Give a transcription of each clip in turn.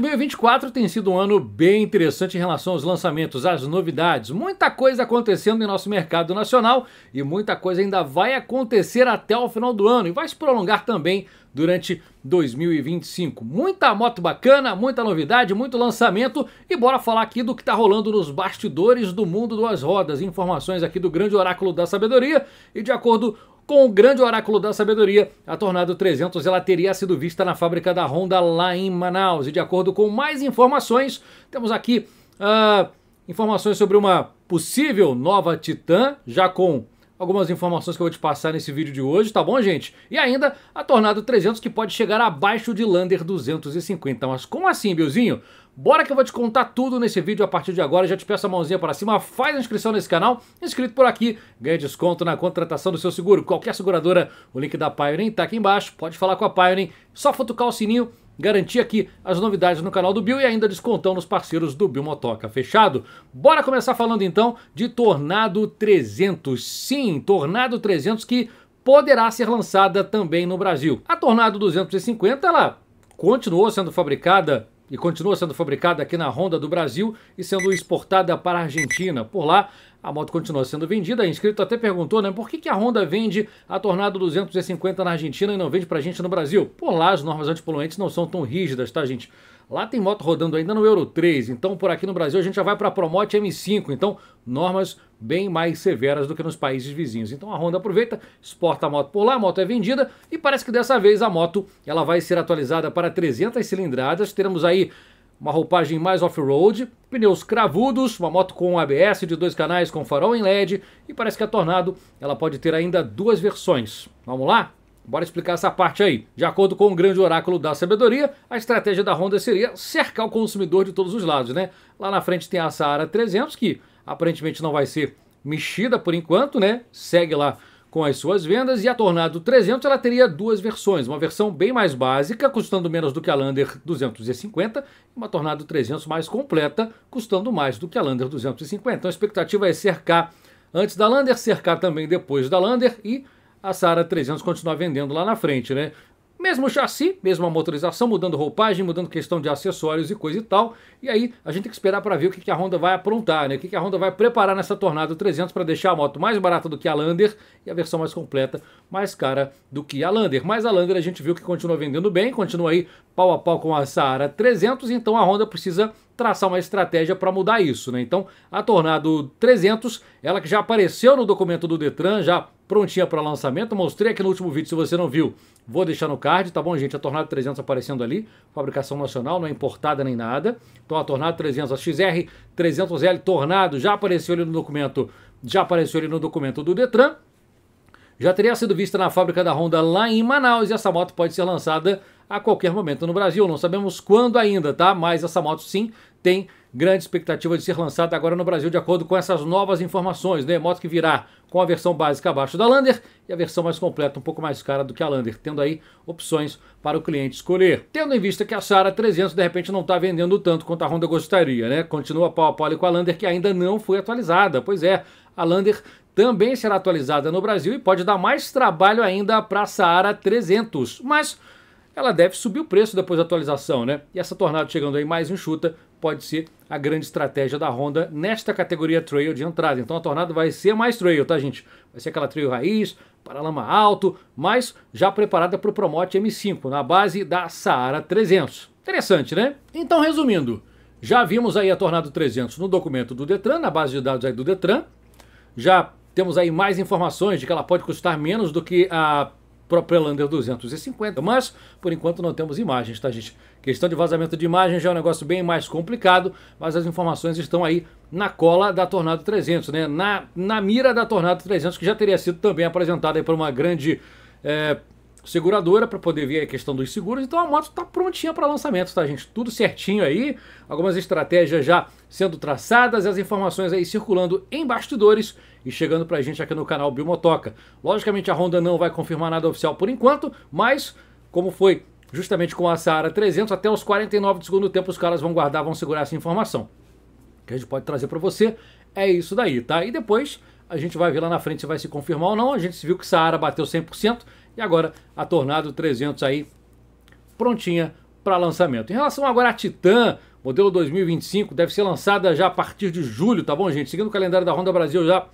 2024 tem sido um ano bem interessante em relação aos lançamentos, às novidades, muita coisa acontecendo em nosso mercado nacional e muita coisa ainda vai acontecer até o final do ano e vai se prolongar também durante 2025. Muita moto bacana, muita novidade, muito lançamento e bora falar aqui do que está rolando nos bastidores do mundo das rodas. Informações aqui do grande oráculo da sabedoria e de acordo com o grande oráculo da sabedoria, a Tornado 300 ela teria sido vista na fábrica da Honda lá em Manaus. E de acordo com mais informações, temos aqui uh, informações sobre uma possível nova Titan, já com algumas informações que eu vou te passar nesse vídeo de hoje, tá bom, gente? E ainda a Tornado 300 que pode chegar abaixo de Lander 250. Mas como assim, Bilzinho? Bora que eu vou te contar tudo nesse vídeo a partir de agora. já te peço a mãozinha para cima, faz a inscrição nesse canal. Inscrito por aqui, ganha desconto na contratação do seu seguro. Qualquer seguradora, o link da Pioneer está aqui embaixo. Pode falar com a Pioneer, só futucar o sininho. Garantir aqui as novidades no canal do Bill e ainda descontão nos parceiros do Bill Motoca. Fechado? Bora começar falando então de Tornado 300. Sim, Tornado 300 que poderá ser lançada também no Brasil. A Tornado 250 ela continuou sendo fabricada e continua sendo fabricada aqui na Honda do Brasil e sendo exportada para a Argentina. Por lá, a moto continua sendo vendida. A inscrito até perguntou, né, por que, que a Honda vende a Tornado 250 na Argentina e não vende para a gente no Brasil? Por lá, as normas antipoluentes não são tão rígidas, tá, gente? Lá tem moto rodando ainda no Euro 3, então por aqui no Brasil a gente já vai para a Promote M5, então normas bem mais severas do que nos países vizinhos. Então a Honda aproveita, exporta a moto por lá, a moto é vendida e parece que dessa vez a moto ela vai ser atualizada para 300 cilindradas. Teremos aí uma roupagem mais off-road, pneus cravudos, uma moto com ABS de dois canais com farol em LED e parece que a Tornado ela pode ter ainda duas versões. Vamos lá? Bora explicar essa parte aí. De acordo com o grande oráculo da sabedoria, a estratégia da Honda seria cercar o consumidor de todos os lados, né? Lá na frente tem a Saara 300, que aparentemente não vai ser mexida por enquanto, né? Segue lá com as suas vendas. E a Tornado 300 ela teria duas versões. Uma versão bem mais básica, custando menos do que a Lander 250. E uma Tornado 300 mais completa, custando mais do que a Lander 250. Então a expectativa é cercar antes da Lander, cercar também depois da Lander e a Saara 300 continuar vendendo lá na frente, né? Mesmo chassi, mesma motorização, mudando roupagem, mudando questão de acessórios e coisa e tal. E aí a gente tem que esperar para ver o que, que, a Honda vai aprontar, né? O que, que a Honda vai preparar nessa Tornado 300 para deixar a moto mais barata do que a Lander e a versão mais completa, mais cara do que a Lander. Mas a Lander a gente viu que continua vendendo bem, continua aí pau a pau com a Saara 300, então a Honda precisa traçar uma estratégia para mudar isso, né? Então, a Tornado 300, ela que já apareceu no documento do Detran, já prontinha para lançamento, mostrei aqui no último vídeo, se você não viu, vou deixar no card, tá bom, gente? A Tornado 300 aparecendo ali, fabricação nacional, não é importada nem nada. Então, a Tornado 300, a XR 300L Tornado já apareceu ali no documento, já apareceu ali no documento do Detran. Já teria sido vista na fábrica da Honda lá em Manaus e essa moto pode ser lançada a qualquer momento no Brasil. Não sabemos quando ainda, tá? Mas essa moto sim tem grande expectativa de ser lançada agora no Brasil, de acordo com essas novas informações, né? Moto que virá com a versão básica abaixo da Lander e a versão mais completa, um pouco mais cara do que a Lander, tendo aí opções para o cliente escolher. Tendo em vista que a Sara 300 de repente não está vendendo tanto quanto a Honda gostaria, né? Continua pau a pau com a Lander que ainda não foi atualizada. Pois é, a Lander também será atualizada no Brasil e pode dar mais trabalho ainda para a Saara 300. Mas ela deve subir o preço depois da atualização, né? E essa Tornado chegando aí mais enxuta pode ser a grande estratégia da Honda nesta categoria trail de entrada. Então a Tornado vai ser mais trail, tá gente? Vai ser aquela trail raiz, paralama alto, mas já preparada para o Promote M5, na base da Saara 300. Interessante, né? Então resumindo, já vimos aí a Tornado 300 no documento do Detran, na base de dados aí do Detran. Já temos aí mais informações de que ela pode custar menos do que a própria Lander 250, mas por enquanto não temos imagens, tá gente? Questão de vazamento de imagens já é um negócio bem mais complicado, mas as informações estão aí na cola da Tornado 300, né? Na, na mira da Tornado 300, que já teria sido também apresentada aí por uma grande é, seguradora para poder ver a questão dos seguros. Então a moto está prontinha para lançamento, tá, gente? Tudo certinho aí, algumas estratégias já sendo traçadas, as informações aí circulando em bastidores e chegando para a gente aqui no canal Bilmotoca. Logicamente a Honda não vai confirmar nada oficial por enquanto, mas como foi justamente com a Saara 300, até os 49 do segundo tempo os caras vão guardar, vão segurar essa informação. O que a gente pode trazer para você é isso daí, tá? E depois a gente vai ver lá na frente se vai se confirmar ou não. A gente viu que Saara bateu 100%, e agora a Tornado 300 aí prontinha para lançamento. Em relação agora à Titan, modelo 2025, deve ser lançada já a partir de julho, tá bom, gente? Seguindo o calendário da Honda Brasil já a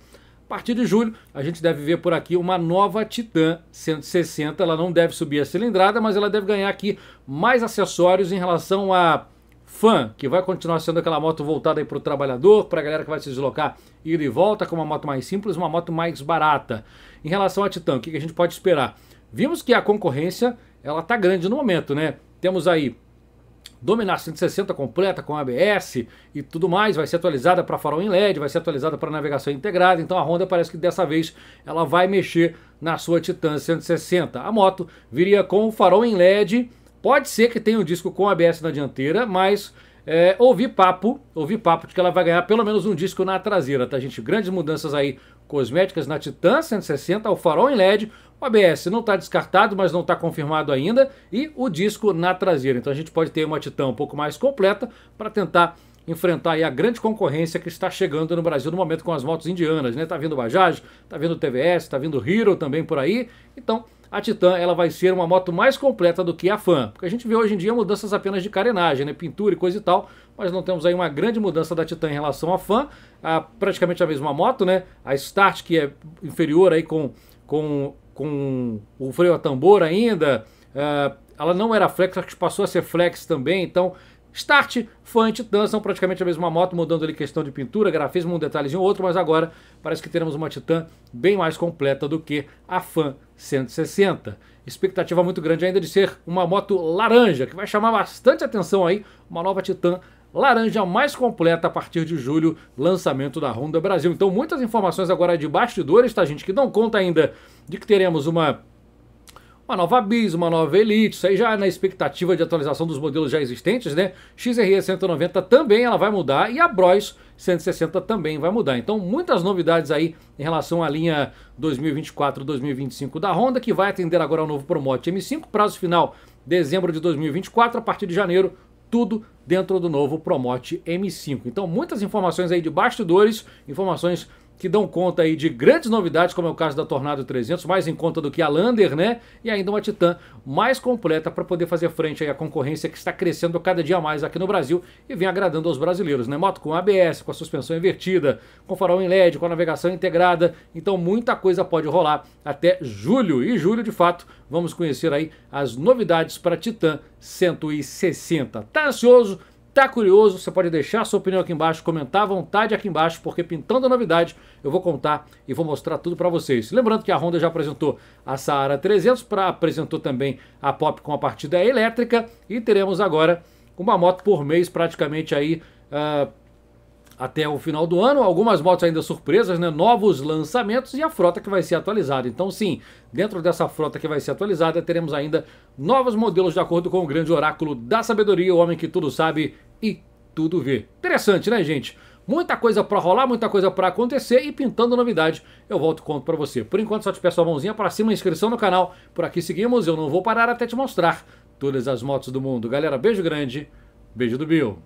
partir de julho, a gente deve ver por aqui uma nova Titan 160. Ela não deve subir a cilindrada, mas ela deve ganhar aqui mais acessórios em relação à Fan, que vai continuar sendo aquela moto voltada aí para o trabalhador, para a galera que vai se deslocar ida e volta, com uma moto mais simples, uma moto mais barata. Em relação à Titan, o que a gente pode esperar? Vimos que a concorrência ela está grande no momento, né? Temos aí Dominar 160 completa com ABS e tudo mais, vai ser atualizada para farol em LED, vai ser atualizada para navegação integrada, então a Honda parece que dessa vez ela vai mexer na sua Titan 160. A moto viria com o farol em LED, pode ser que tenha um disco com ABS na dianteira, mas é, ouvi papo, ouvi papo de que ela vai ganhar pelo menos um disco na traseira, tá gente? Grandes mudanças aí Cosméticas na Titan 160, o farol em LED, o ABS não está descartado, mas não está confirmado ainda, e o disco na traseira. Então a gente pode ter uma Titan um pouco mais completa para tentar enfrentar a grande concorrência que está chegando no Brasil no momento com as motos indianas, né? Tá vindo Bajaj, tá vindo TVS, tá vindo Hero também por aí. Então, a Titan ela vai ser uma moto mais completa do que a Fan. Porque a gente vê hoje em dia mudanças apenas de carenagem, né? pintura e coisa e tal, mas não temos aí uma grande mudança da Titan em relação à Fan. A, praticamente a mesma moto, né? A Start que é inferior aí com, com, com o freio a tambor ainda. Ah, ela não era flex, acho que passou a ser flex também, então Start, Fan Titan são praticamente a mesma moto, mudando ali questão de pintura, grafismo, um detalhezinho ou outro, mas agora parece que teremos uma Titan bem mais completa do que a Fan 160. Expectativa muito grande ainda de ser uma moto laranja, que vai chamar bastante atenção aí, uma nova Titan laranja mais completa a partir de julho, lançamento da Honda Brasil. Então muitas informações agora de bastidores, tá gente, que não conta ainda de que teremos uma uma nova Bis, uma nova Elite, isso aí já na expectativa de atualização dos modelos já existentes, né? XRE 190 também ela vai mudar e a Bros 160 também vai mudar. Então, muitas novidades aí em relação à linha 2024-2025 da Honda, que vai atender agora ao novo Promote M5, prazo final dezembro de 2024, a partir de janeiro, tudo dentro do novo Promote M5. Então, muitas informações aí de bastidores, informações que dão conta aí de grandes novidades, como é o caso da Tornado 300, mais em conta do que a Lander, né? E ainda uma Titan mais completa para poder fazer frente aí à concorrência que está crescendo cada dia mais aqui no Brasil e vem agradando aos brasileiros, né? Moto com ABS, com a suspensão invertida, com farol em LED, com a navegação integrada. Então muita coisa pode rolar até julho. E julho, de fato, vamos conhecer aí as novidades para a Titan 160. Tá ansioso? Tá curioso? Você pode deixar sua opinião aqui embaixo, comentar à vontade aqui embaixo, porque pintando a novidade, eu vou contar e vou mostrar tudo para vocês. Lembrando que a Honda já apresentou a Saara 300, pra, apresentou também a Pop com a partida elétrica e teremos agora uma moto por mês praticamente aí uh, até o final do ano, algumas motos ainda surpresas, né? novos lançamentos e a frota que vai ser atualizada. Então, sim, dentro dessa frota que vai ser atualizada, teremos ainda novos modelos de acordo com o grande oráculo da sabedoria, o homem que tudo sabe e tudo vê. Interessante, né, gente? Muita coisa para rolar, muita coisa para acontecer e pintando novidade, eu volto conto para você. Por enquanto, só te peço a mãozinha para cima, inscrição no canal. Por aqui seguimos, eu não vou parar até te mostrar todas as motos do mundo. Galera, beijo grande, beijo do Bill.